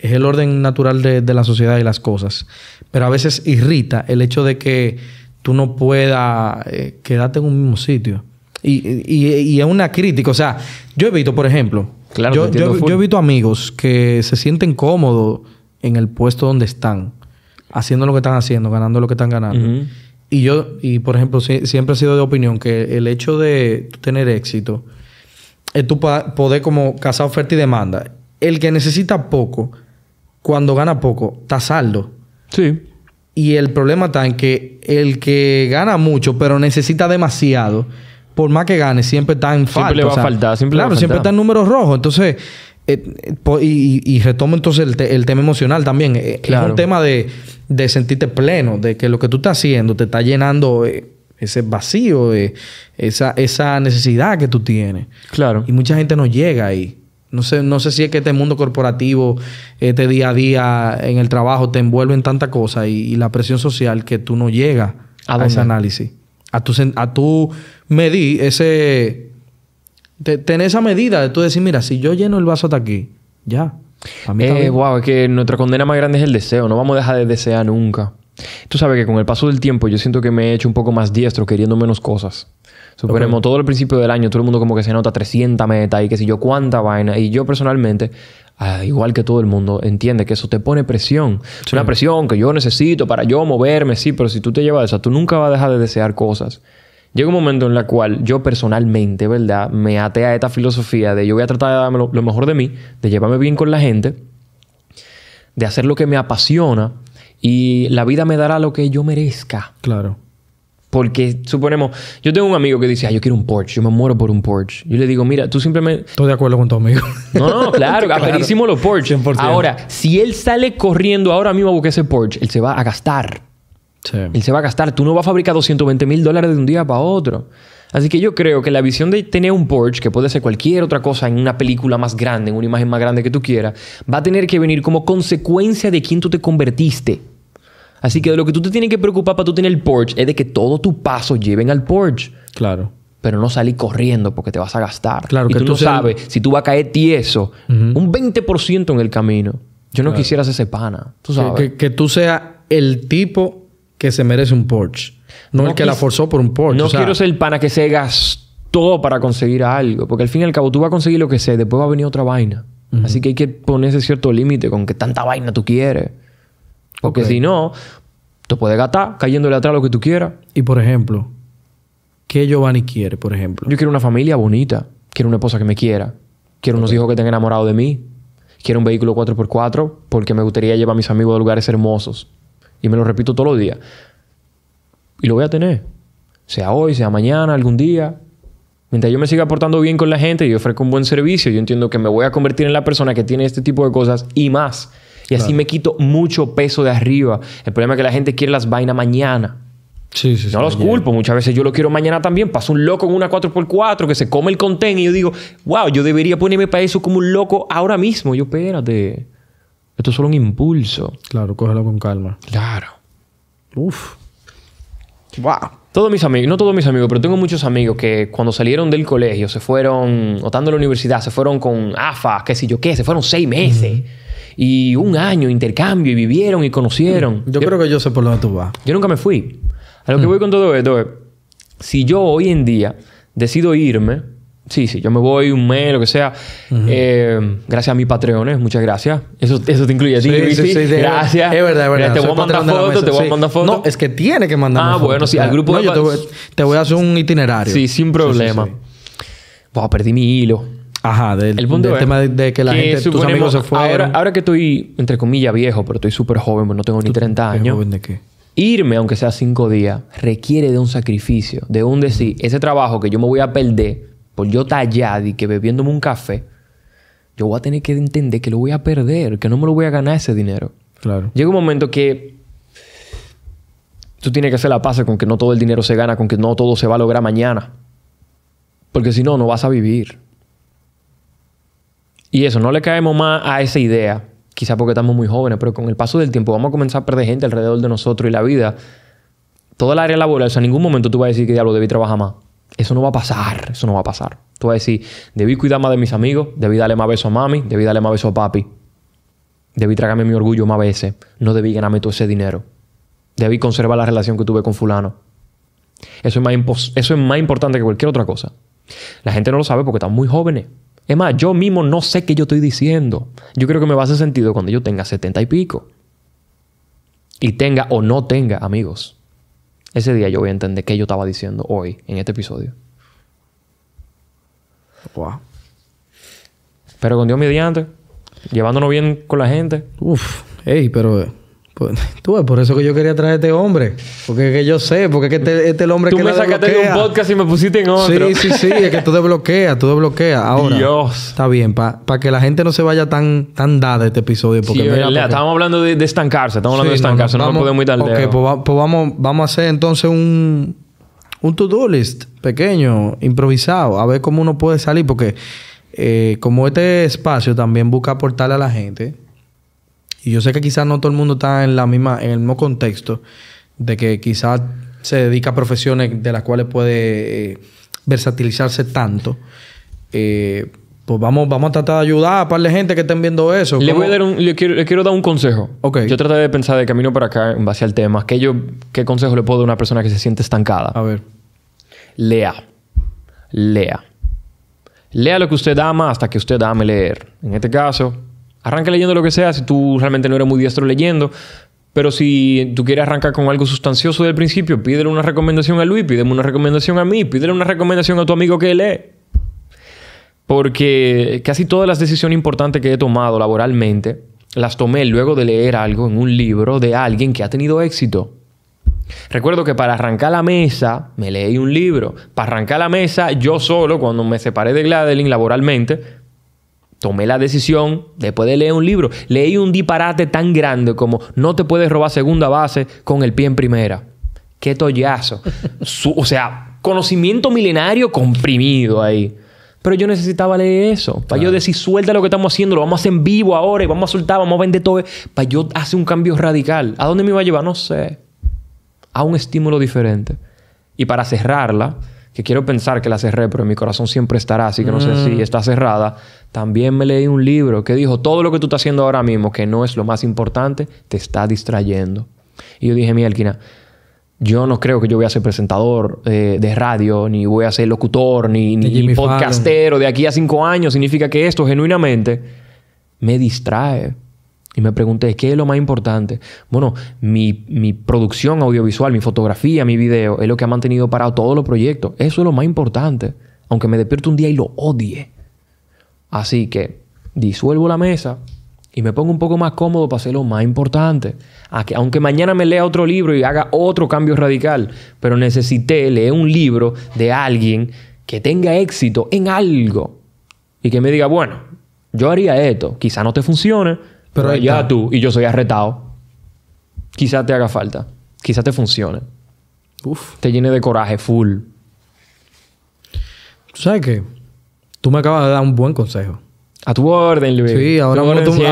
es el orden natural de, de la sociedad y las cosas, pero a veces irrita el hecho de que tú no puedas eh, quedarte en un mismo sitio. Y, y, es una crítica. O sea, yo he visto, por ejemplo, claro, yo, he visto amigos que se sienten cómodos en el puesto donde están, haciendo lo que están haciendo, ganando lo que están ganando. Y yo, y por ejemplo, siempre he sido de opinión que el hecho de tener éxito es tu poder como casar oferta y demanda. El que necesita poco, cuando gana poco, está saldo. Sí. Y el problema está en que el que gana mucho, pero necesita demasiado, por más que gane, siempre está en falta. Siempre le va a faltar, siempre Claro, siempre está en números rojos. Entonces, eh, y, retomo entonces el, tema emocional también. Eh, es un tema de, sentirte pleno, de que lo que tú estás haciendo te está llenando eh, ese vacío, esa, esa necesidad que tú tienes. Claro. Y mucha gente no llega ahí. No sé, no sé si es que este mundo corporativo, este día a día en el trabajo te envuelve en tanta cosa y, la presión social que tú no llegas a, ese análisis. A tu, a tu medir ese... tener esa medida de tú decir, mira, si yo lleno el vaso hasta aquí, ya. Eh, es que nuestra condena más grande es el deseo. No vamos a dejar de desear nunca. Tú sabes que con el paso del tiempo yo siento que me he hecho un poco más diestro queriendo menos cosas. Suponemos, todo el principio del año, todo el mundo como que se nota 300 metas y que si yo, cuánta vaina. Y yo personalmente, ah, igual que todo el mundo, entiende que eso te pone presión. Es una presión que yo necesito para yo moverme, sí, pero si tú te llevas eso tú nunca vas a dejar de desear cosas. Llega un momento en el cual yo personalmente, ¿verdad? Me atea a esta filosofía de yo voy a tratar de darme lo, lo mejor de mí, de llevarme bien con la gente, de hacer lo que me apasiona y la vida me dará lo que yo merezca. Claro. Porque suponemos, yo tengo un amigo que dice, ah, yo quiero un Porsche, yo me muero por un Porsche. Yo le digo, mira, tú simplemente. Estoy de acuerdo con tu amigo. No, no, claro, claro. los Porsche. Ahora, si él sale corriendo ahora mismo a buscar ese Porsche, él se va a gastar. Sí. Él se va a gastar. Tú no vas a fabricar 220 mil dólares de un día para otro. Así que yo creo que la visión de tener un Porsche, que puede ser cualquier otra cosa en una película más grande, en una imagen más grande que tú quieras, va a tener que venir como consecuencia de quién tú te convertiste. Así que de lo que tú te tienes que preocupar para tú tener el Porsche es de que todos tus pasos lleven al Porsche. Claro. Pero no salir corriendo porque te vas a gastar. Claro, y que tú, sabes si tú vas a caer tieso, un 20% en el camino. Yo no quisiera ser ese pana. Tú sabes. Que, tú seas el tipo que se merece un Porsche. No, el que la forzó por un Porsche. No quiero ser el pana que se gastó para conseguir algo. Porque al fin y al cabo tú vas a conseguir lo que sé, después va a venir otra vaina. Así que hay que ponerse cierto límite con que tanta vaina tú quieres. Porque si no, te puede gastar cayéndole atrás lo que tú quieras. Y por ejemplo, ¿qué Giovanni quiere, por ejemplo? Yo quiero una familia bonita. Quiero una esposa que me quiera. Quiero unos hijos que estén enamorados de mí. Quiero un vehículo 4x4 porque me gustaría llevar a mis amigos a lugares hermosos. Y me lo repito todos los días. Y lo voy a tener. Sea hoy, sea mañana, algún día. Mientras yo me siga portando bien con la gente y ofrezco un buen servicio, yo entiendo que me voy a convertir en la persona que tiene este tipo de cosas y más. Y así me quito mucho peso de arriba. El problema es que la gente quiere las vainas mañana. Sí, sí, no los culpo, muchas veces yo lo quiero mañana también. Paso un loco con una 4x4 que se come el contén y yo digo, wow, yo debería ponerme para eso como un loco ahora mismo. Yo, espérate, esto es solo un impulso. Claro, cógelo con calma. Claro. Uf. Wow. Todos mis amigos, no todos mis amigos, pero tengo muchos amigos que cuando salieron del colegio se fueron, o estando en la universidad, se fueron con AFA, qué sé yo qué, se fueron seis meses y un año intercambio y vivieron y conocieron. Yo, creo que yo sé por dónde tú vas. Yo nunca me fui. A lo que mm. voy con todo esto es, si yo hoy en día decido irme, sí, sí, yo me voy un mes, lo que sea, eh, gracias a mis patreones, eh, muchas gracias. Eso, eso te incluye a ti. Sí, sí, gracias. Es verdad, es verdad. te, voy a mandar fotos, te voy a mandar fotos. No, es que tiene que mandar Ah, bueno, sí, al grupo de... te, voy, a hacer un itinerario. Sí, sin problema. Wow, perdí mi hilo. Ajá, del, el tema de, que la gente, tus amigos se fueron. Ahora, que estoy, entre comillas, viejo, pero estoy súper joven, pues no tengo ni 30 años. joven de qué? Irme, aunque sea cinco días, requiere de un sacrificio, de un decir, ese trabajo que yo me voy a perder por yo tallado y que bebiéndome un café, yo voy a tener que entender que lo voy a perder, que no me lo voy a ganar ese dinero. Claro. Llega un momento que tú tienes que hacer la paz con que no todo el dinero se gana, con que no todo se va a lograr mañana. Porque si no, no vas a vivir. Y eso, no le caemos más a esa idea, quizá porque estamos muy jóvenes, pero con el paso del tiempo vamos a comenzar a perder gente alrededor de nosotros y la vida, toda el área laboral, o sea, en ningún momento tú vas a decir que diablo debí trabajar más. Eso no va a pasar, eso no va a pasar. Tú vas a decir, debí cuidar más de mis amigos, debí darle más besos a mami, debí darle más besos a papi, debí tragarme mi orgullo más veces, no debí ganarme todo ese dinero, debí conservar la relación que tuve con fulano. Eso es más, eso es más importante que cualquier otra cosa. La gente no lo sabe porque están muy jóvenes. Es más, yo mismo no sé qué yo estoy diciendo. Yo creo que me va a hacer sentido cuando yo tenga setenta y pico. Y tenga o no tenga amigos. Ese día yo voy a entender qué yo estaba diciendo hoy en este episodio. Pero con Dios mediante, llevándonos bien con la gente. Uf, ey, pero pues, tú por eso que yo quería traer a este hombre. Porque que yo sé, porque es que este, este es el hombre tú que me sacaste de un podcast y me pusiste en otro. Sí, sí, sí, es que tú desbloqueas, tú desbloqueas. Ahora, Dios. Está bien, para que la gente no se vaya tan, tan dada este episodio. Porque estábamos hablando de, estancarse, estamos hablando de estancarse, no, nos podemos ir tarde. Ok, pues, pues, vamos, vamos a hacer entonces un, un to-do list pequeño, improvisado, a ver cómo uno puede salir, porque eh, como este espacio también busca aportarle a la gente y yo sé que quizás no todo el mundo está en, la misma, en el mismo contexto, de que quizás se dedica a profesiones de las cuales puede eh, versatilizarse tanto. Eh, pues vamos, vamos a tratar de ayudar a un par de gente que estén viendo eso. Le voy a dar le quiero, dar un consejo. Okay. Yo traté de pensar de camino para acá en base al tema. ¿Qué, yo, ¿Qué consejo le puedo dar a una persona que se siente estancada? A ver. Lea. Lea. Lea lo que usted ama hasta que usted ame leer. En este caso, Arranca leyendo lo que sea, si tú realmente no eres muy diestro leyendo. Pero si tú quieres arrancar con algo sustancioso del principio, pídele una recomendación a Luis, pídeme una recomendación a mí, pídele una recomendación a tu amigo que lee. Porque casi todas las decisiones importantes que he tomado laboralmente las tomé luego de leer algo en un libro de alguien que ha tenido éxito. Recuerdo que para arrancar la mesa me leí un libro. Para arrancar la mesa, yo solo, cuando me separé de Gladeline laboralmente, tomé la decisión, después de leer un libro, leí un disparate tan grande como no te puedes robar segunda base con el pie en primera. Qué tollazo. o sea, conocimiento milenario comprimido ahí. Pero yo necesitaba leer eso. Para yo decir, suelta lo que estamos haciendo, lo vamos a hacer en vivo ahora y vamos a soltar, vamos a vender todo. Para yo hacer un cambio radical. ¿A dónde me iba a llevar? No sé. A un estímulo diferente. Y para cerrarla, que quiero pensar que la cerré, pero en mi corazón siempre estará, así que no sé si mm. está cerrada. También me leí un libro que dijo, todo lo que tú estás haciendo ahora mismo, que no es lo más importante, te está distrayendo. Y yo dije, Alquina, yo no creo que yo voy a ser presentador eh, de radio, ni voy a ser locutor, ni, ni, podcastero de aquí a cinco años. Significa que esto genuinamente me distrae. Y me pregunté, ¿qué es lo más importante? Bueno, mi, producción audiovisual, mi fotografía, mi video, es lo que ha mantenido parado todos los proyectos. Eso es lo más importante. Aunque me despierto un día y lo odie. Así que disuelvo la mesa y me pongo un poco más cómodo para hacer lo más importante. aunque mañana me lea otro libro y haga otro cambio radical, pero necesité leer un libro de alguien que tenga éxito en algo y que me diga, bueno, yo haría esto, quizá no te funcione, pero ya tú y yo soy arretado. quizás te haga falta. quizás te funcione. Uf. Te llene de coraje full. ¿Tú sabes qué? Tú me acabas de dar un buen consejo. A tu orden, Luis. Sí, ahora, mismo, tú, me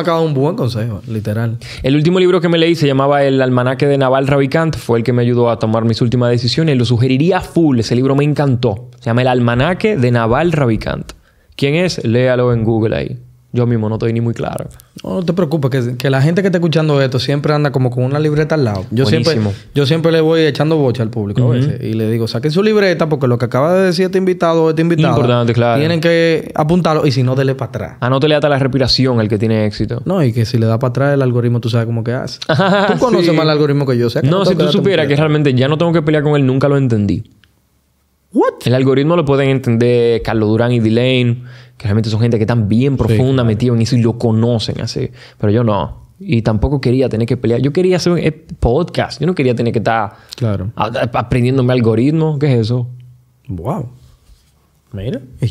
acabas de un buen consejo, literal. El último libro que me leí se llamaba El almanaque de Naval Ravikant. Fue el que me ayudó a tomar mis últimas decisiones. Lo sugeriría full. Ese libro me encantó. Se llama El almanaque de Naval Ravikant. ¿Quién es? Léalo en Google ahí yo mismo no estoy ni muy claro. No, te preocupes, que, la gente que está escuchando esto siempre anda como con una libreta al lado. Yo, siempre, yo siempre le voy echando bocha al público a veces y le digo, saquen su libreta porque lo que acaba de decir este invitado o este invitado. Importante, claro. Tienen que apuntarlo y si no, dele para atrás. Ah, no te le hasta la respiración al que tiene éxito. No, y que si le da para atrás el algoritmo, tú sabes cómo que hace. tú conoces más el algoritmo que yo. sé. no, si tú supieras que realmente ya no tengo que pelear con él, nunca lo entendí. What? El algoritmo lo pueden entender Carlos Durán y Dylane que realmente son gente que están bien profunda, metida en eso y lo conocen así. Pero yo no. Y tampoco quería tener que pelear. Yo quería hacer un eh, podcast. Yo no quería tener que estar aprendiéndome algoritmos. ¿Qué es eso? Wow. Mira. Y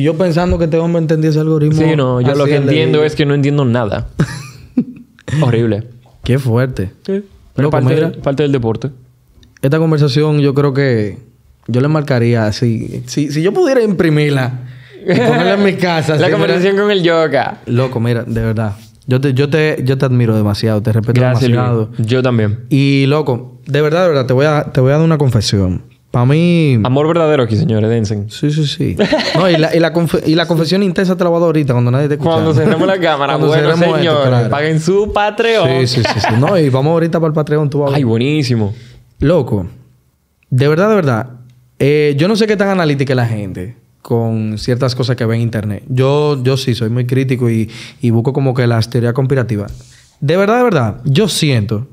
yo, pensando que este hombre entendía ese algoritmo. Sí, no. Yo lo que entiendo es que no entiendo nada. Horrible. Qué fuerte. Sí. Pero parte, del, deporte. Esta conversación yo creo que yo le marcaría así. Si, si yo pudiera imprimirla Ponerla en mi casa. La conversación con el yoga. Loco, mira, de verdad. Yo te, yo te, yo te admiro demasiado, te respeto demasiado. Yo también. Y loco, de verdad, de verdad, te voy a, te voy a dar una confesión. Para mí. Amor verdadero aquí, señores, dense. Sí, sí, sí. y la, confesión intensa te la voy a dar ahorita cuando nadie te escucha. Cuando cerremos la cámara, cuando bueno, señor. paguen su Patreon. Sí, sí, sí, No, y vamos ahorita para el Patreon, tú Ay, buenísimo. Loco, de verdad, de verdad. Eh, yo no sé qué tan analítica es la gente con ciertas cosas que ve en internet. Yo, yo sí soy muy crítico y, busco como que las teorías conspirativas. De verdad, de verdad, yo siento,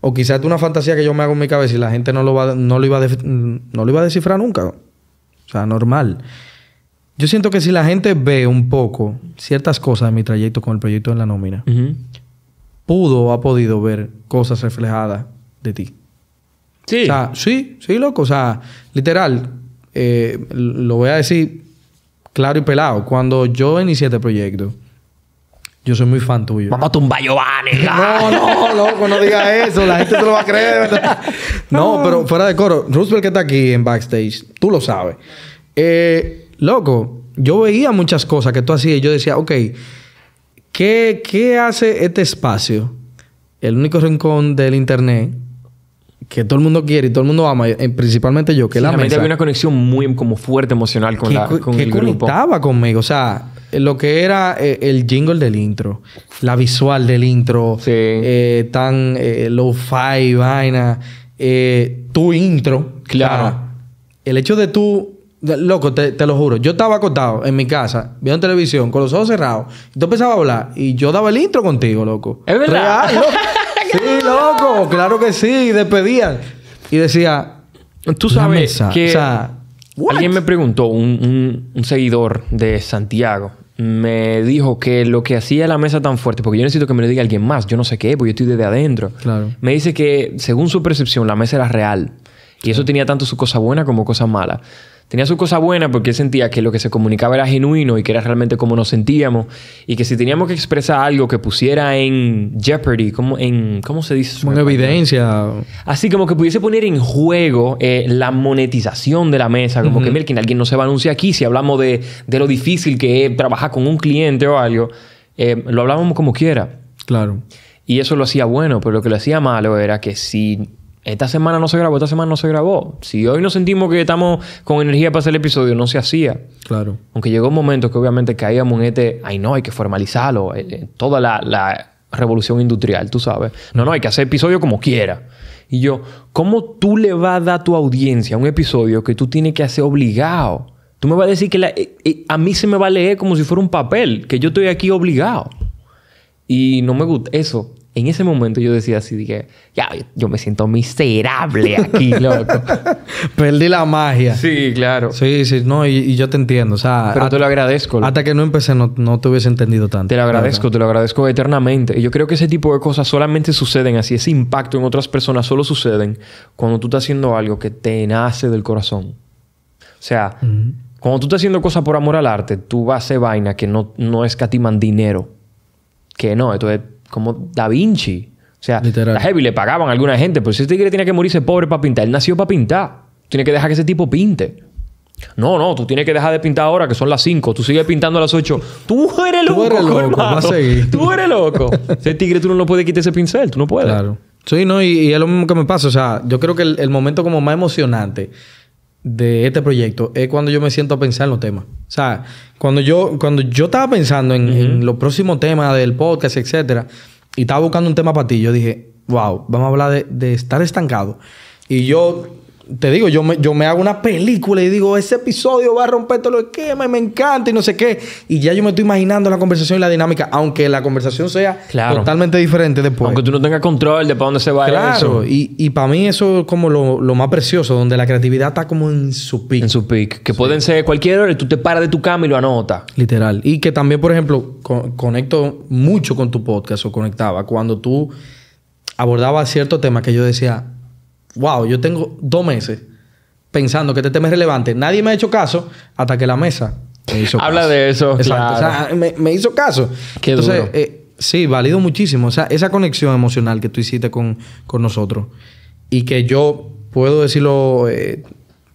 o quizás es una fantasía que yo me hago en mi cabeza y la gente no lo, va, no lo, iba, a no lo iba a descifrar nunca. O sea, normal. Yo siento que si la gente ve un poco ciertas cosas de mi trayecto con el proyecto en la nómina, pudo o ha podido ver cosas reflejadas de ti. Sí. O sea, sí, sí, loco. O sea, literal, eh, lo voy a decir claro y pelado. Cuando yo inicié este proyecto, yo soy muy fan tuyo. Vamos a tumbar Giovanni. No, no, loco, no digas eso. La gente te lo va a creer, No, pero fuera de coro, Roosevelt que está aquí en backstage, tú lo sabes. Eh, loco, yo veía muchas cosas que tú hacías y yo decía, ok, ¿qué, qué hace este espacio? El único rincón del internet que todo el mundo quiere y todo el mundo ama, eh, principalmente yo, que sí, la mesa. había una conexión muy como fuerte emocional con, la, con que conectaba conmigo, o sea, eh, lo que era eh, el jingle del intro, la visual del intro, eh, tan low-fi, vaina, eh, tu intro. Claro. el hecho de tú, loco, te, te, lo juro, yo estaba acostado en mi casa, viendo televisión, con los ojos cerrados, y tú empezabas a hablar, y yo daba el intro contigo, loco. Es verdad. loco. Claro, que sí. Y despedían. Y decía... Tú sabes que... alguien me preguntó, un, seguidor de Santiago, me dijo que lo que hacía la mesa tan fuerte, porque yo necesito que me lo diga alguien más, yo no sé qué, porque yo estoy desde adentro. Me dice que según su percepción la mesa era real y eso tenía tanto su cosa buena como cosa mala tenía su cosa buena porque él sentía que lo que se comunicaba era genuino y que era realmente como nos sentíamos y que si teníamos que expresar algo que pusiera en jeopardy, como en, ¿cómo se dice? Como en evidencia. Así como que pudiese poner en juego eh, la monetización de la mesa, como que alguien no se va a anunciar aquí si hablamos de, lo difícil que es trabajar con un cliente o algo, eh, lo hablábamos como quiera. Claro. Y eso lo hacía bueno, pero lo que lo hacía malo era que si esta semana no se grabó, esta semana no se grabó. Si hoy nos sentimos que estamos con energía para hacer el episodio, no se hacía. Claro. Aunque llegó un momento que obviamente caíamos en este, ay no, hay que formalizarlo, eh, eh, toda la, revolución industrial, tú sabes. No, no, hay que hacer episodio como quiera. Y yo, ¿cómo tú le vas a dar a tu audiencia un episodio que tú tienes que hacer obligado? Tú me vas a decir que eh, a mí se me va a leer como si fuera un papel, que yo estoy aquí obligado. Y no me gusta eso en ese momento yo decía así, dije, ya, yo me siento miserable aquí, loco. Perdí la magia. Sí, claro. Sí, sí, no, y, yo te entiendo, o sea... Pero te lo agradezco. Hasta que no empecé no, te hubiese entendido tanto. Te lo agradezco, te lo agradezco eternamente. Y yo creo que ese tipo de cosas solamente suceden así, ese impacto en otras personas solo suceden cuando tú estás haciendo algo que te nace del corazón. O sea, cuando tú estás haciendo cosas por amor al arte, tú vas a hacer vaina que no, no escatiman dinero. Que no, esto como Da Vinci. O sea, la Heavy le pagaban a alguna gente, pero si este tigre tiene que morirse pobre para pintar, él nació para pintar. Tiene que dejar que ese tipo pinte. No, no, tú tienes que dejar de pintar ahora que son las 5. Tú sigues pintando a las 8. Tú eres loco, tú eres loco, Tú eres loco. ese tigre tú no lo puedes quitar ese pincel, tú no puedes. Claro. Sí, no, y, es lo mismo que me pasa. O sea, yo creo que el momento como más emocionante de este proyecto es cuando yo me siento a pensar en los temas. O sea, cuando yo, cuando yo estaba pensando en, los próximos temas del podcast, etcétera, y estaba buscando un tema para ti, yo dije, wow, vamos a hablar de, de estar estancado. Y yo te digo, yo me, yo me hago una película y digo, ese episodio va a romper todo los que y me encanta y no sé qué. Y ya yo me estoy imaginando la conversación y la dinámica, aunque la conversación sea totalmente diferente después. Aunque tú no tengas control de para dónde se va claro. eso. Y, y para mí eso es como lo, más precioso, donde la creatividad está como en su pick. En su pick. Que pueden ser cualquier hora y tú te paras de tu cama y lo anotas. Literal. Y que también, por ejemplo, conecto mucho con tu podcast o conectaba. Cuando tú abordabas cierto tema que yo decía wow, yo tengo dos meses pensando que este tema es relevante. Nadie me ha hecho caso hasta que la mesa me hizo caso. Habla de eso. Exacto. me, hizo caso. Qué Entonces, eh, sí, valido muchísimo. O sea, esa conexión emocional que tú hiciste con, nosotros y que yo puedo decirlo eh,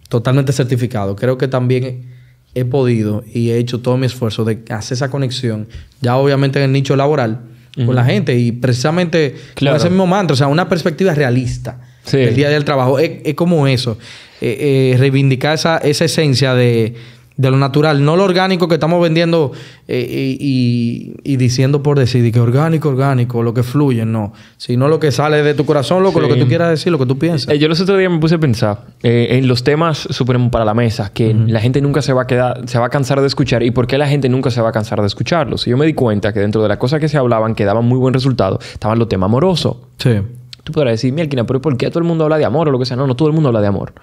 totalmente certificado. Creo que también he podido y he hecho todo mi esfuerzo de hacer esa conexión, ya obviamente en el nicho laboral, con la gente y precisamente con ese mismo mantra, o sea, una perspectiva realista. El día del trabajo. Es, como eso. Eh, eh, reivindicar esa, esencia de, lo natural, no lo orgánico que estamos vendiendo eh, y, diciendo por decir que orgánico, orgánico, lo que fluye, no. Sino lo que sale de tu corazón, loco, lo que tú quieras decir, lo que tú piensas. yo los otros días me puse a pensar en los temas supremos para la mesa, que la gente nunca se va a quedar, se va a cansar de escuchar y por qué la gente nunca se va a cansar de escucharlos. Y yo me di cuenta que dentro de las cosas que se hablaban, que daban muy buen resultado, estaban los temas amorosos. Sí tú podrás decir, Mielkina, pero ¿por qué todo el mundo habla de amor o lo que sea? No, no todo el mundo habla de amor.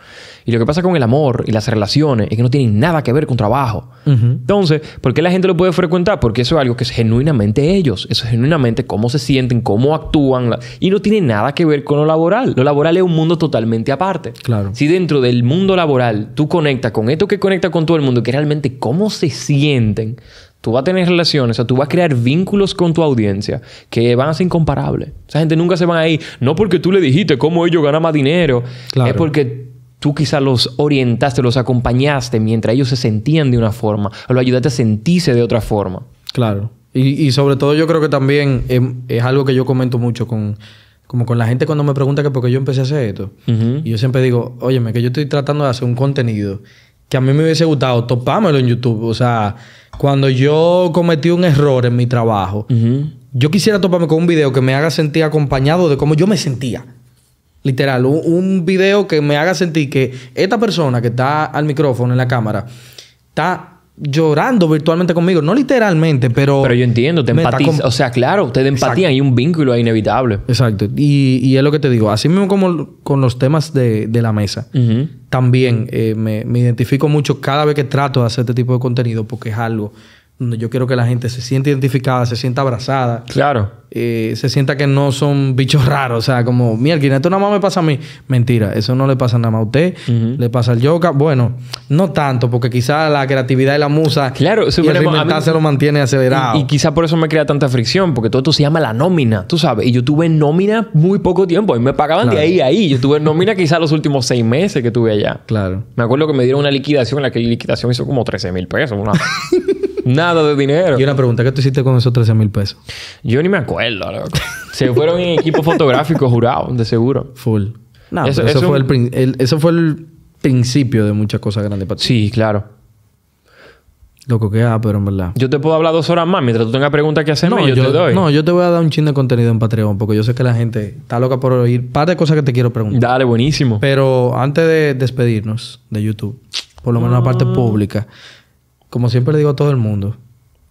Y lo que pasa con el amor y las relaciones es que no tienen nada que ver con trabajo. Entonces, ¿por qué la gente lo puede frecuentar? Porque eso es algo que es genuinamente ellos. Eso es genuinamente cómo se sienten, cómo actúan. Y no tiene nada que ver con lo laboral. Lo laboral es un mundo totalmente aparte. Claro. Si dentro del mundo laboral tú conectas con esto que conecta con todo el mundo, que realmente cómo se sienten, Tú vas a tener relaciones, o sea, tú vas a crear vínculos con tu audiencia que van a ser incomparables. O Esa gente nunca se van a ir, no porque tú le dijiste cómo ellos ganan más dinero, es porque tú quizás los orientaste, los acompañaste mientras ellos se sentían de una forma, o lo ayudaste a sentirse de otra forma. Claro. Y, sobre todo yo creo que también es, algo que yo comento mucho con, como con la gente cuando me pregunta que por qué yo empecé a hacer esto. Y yo siempre digo, óyeme, que yo estoy tratando de hacer un contenido que a mí me hubiese gustado topármelo en YouTube. O sea, cuando yo cometí un error en mi trabajo, yo quisiera toparme con un video que me haga sentir acompañado de cómo yo me sentía. Literal, un video que me haga sentir que esta persona que está al micrófono, en la cámara, está llorando virtualmente conmigo. No literalmente, pero. Pero yo entiendo, te empatizas. O sea, claro, ustedes empatían y un vínculo es inevitable. Exacto. Y, es lo que te digo. Así mismo como con los temas de, la mesa, también eh, me, me, identifico mucho cada vez que trato de hacer este tipo de contenido porque es algo donde yo quiero que la gente se sienta identificada, se sienta abrazada. Claro. Eh, se sienta que no son bichos raros. O sea, como, mierda, esto nada más me pasa a mí. Mentira, eso no le pasa nada más a usted. Le pasa al yoga. Bueno, no tanto, porque quizá la creatividad y la musa. Claro, y el lo mantiene acelerado. Y, quizá por eso me crea tanta fricción, porque todo esto se llama la nómina, tú sabes. Y yo tuve nómina muy poco tiempo. y me pagaban de ahí a ahí. Yo tuve nómina quizá los últimos seis meses que tuve allá. Claro. Me acuerdo que me dieron una liquidación, la que liquidación hizo como 13 mil pesos. Una... Nada de dinero. Y una pregunta, ¿qué tú hiciste con esos 13 mil pesos? Yo ni me acuerdo, Se fueron en equipo fotográfico jurado, de seguro. Full. eso, fue el, principio de muchas cosas grandes Sí, claro. Loco que ah, pero en verdad. Yo te puedo hablar dos horas más mientras tú tengas preguntas que hacerme no, yo, te doy. No, yo te voy a dar un chin de contenido en Patreon porque yo sé que la gente está loca por oír parte de cosas que te quiero preguntar. Dale, buenísimo. Pero antes de despedirnos de YouTube, por lo menos la parte ah. pública, como siempre le digo a todo el mundo,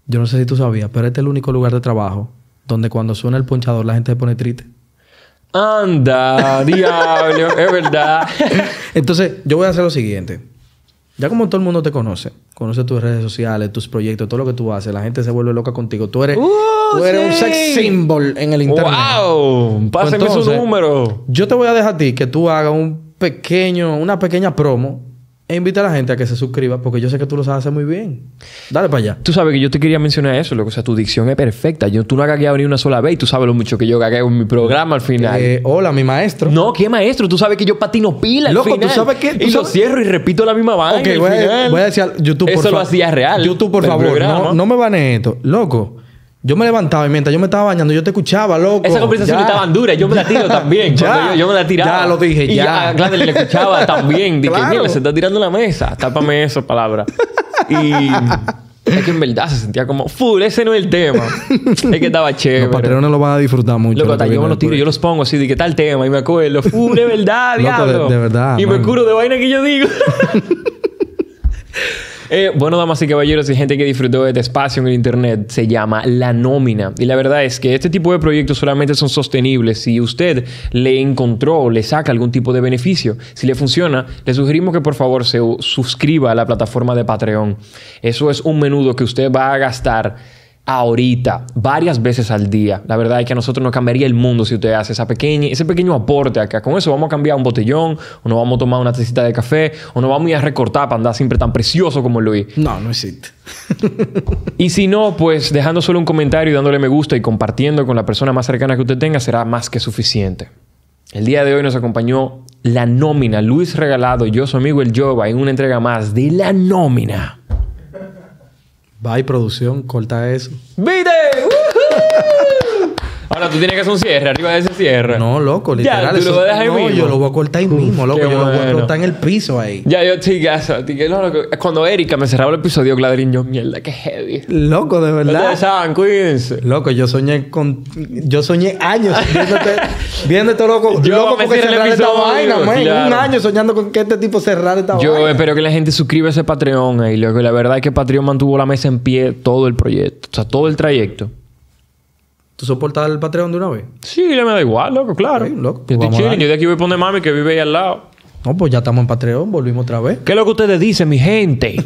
yo no sé si tú sabías, pero este es el único lugar de trabajo donde cuando suena el ponchador la gente se pone triste. Anda, diablo, es verdad. Entonces, yo voy a hacer lo siguiente. Ya como todo el mundo te conoce, conoce tus redes sociales, tus proyectos, todo lo que tú haces, la gente se vuelve loca contigo. Tú eres, uh, un sex symbol en el internet. ¡Wow! Pásenme su número. Yo te voy a dejar a ti que tú hagas un pequeño, una pequeña promo e invita a la gente a que se suscriba porque yo sé que tú lo sabes hacer muy bien. Dale para allá. Tú sabes que yo te quería mencionar eso, loco. O sea, tu dicción es perfecta. Yo, tú no has gagueado ni una sola vez y tú sabes lo mucho que yo gagueo en mi programa al final. Eh, hola, mi maestro. No, ¿qué maestro? Tú sabes que yo patino pila loco, tú sabes que... y lo cierro y repito la misma vaina Ok, voy a, decir YouTube, por Eso lo hacía real. YouTube, por favor, no, no, me van esto. Loco, yo me levantaba y mientras yo me estaba bañando, yo te escuchaba, loco. Esa conversación estaba dura, yo me la tiro también. ya. Yo, me la tiraba. Ya lo dije, y ya. ya claro, le escuchaba también. Dije, mira, se está tirando la mesa. Tápame eso, palabra. Y. Es que en verdad se sentía como, full, ese no es el tema. es que estaba chévere. Los patrones lo van a disfrutar mucho. Loco, yo me los tiro, yo los pongo así, de qué tal tema, y me acuerdo, full, de verdad, diablo. de, verdad. Y me curo de vaina que yo digo. Eh, bueno, damas y caballeros, y gente que disfrutó de este espacio en el Internet. Se llama La Nómina. Y la verdad es que este tipo de proyectos solamente son sostenibles si usted le encontró, le saca algún tipo de beneficio. Si le funciona, le sugerimos que por favor se suscriba a la plataforma de Patreon. Eso es un menudo que usted va a gastar ahorita, varias veces al día. La verdad es que a nosotros nos cambiaría el mundo si usted hace esa pequeña, ese pequeño aporte acá. Con eso vamos a cambiar un botellón, o nos vamos a tomar una tacita de café, o nos vamos a ir a recortar para andar siempre tan precioso como Luis. No, no existe. y si no, pues dejando solo un comentario y dándole me gusta y compartiendo con la persona más cercana que usted tenga será más que suficiente. El día de hoy nos acompañó la nómina, Luis Regalado, yo su amigo el Jova, en una entrega más de la nómina. Bye, producción, corta eso. ¡Vide! tú tienes que hacer un cierre arriba de ese cierre. No, loco, literal. Ya, tú lo dejas ahí no, yo lo voy a cortar ahí mismo, loco. yo lo voy a cortar en el piso ahí. Ya, yo estoy no, Cuando Erika me cerraba el episodio, Cladrin, yo, mierda, qué heavy. Loco, de verdad. No saben, cuídense. Loco, yo soñé con. Yo soñé años viendo esto, loco. Yo loco que cerrar esta vaina, man. Un año soñando con que este tipo cerrara esta yo vaina. Yo espero que la gente suscriba ese Patreon ahí, loco. La verdad es que Patreon mantuvo la mesa en pie todo el proyecto. O sea, todo el trayecto soportar el Patreon de una vez? Sí, le me da igual, loco, claro. loco, yo yo de aquí voy a poner mami que vive ahí al lado. No, pues ya estamos en Patreon, volvimos otra vez. ¿Qué es lo que ustedes dicen, mi gente?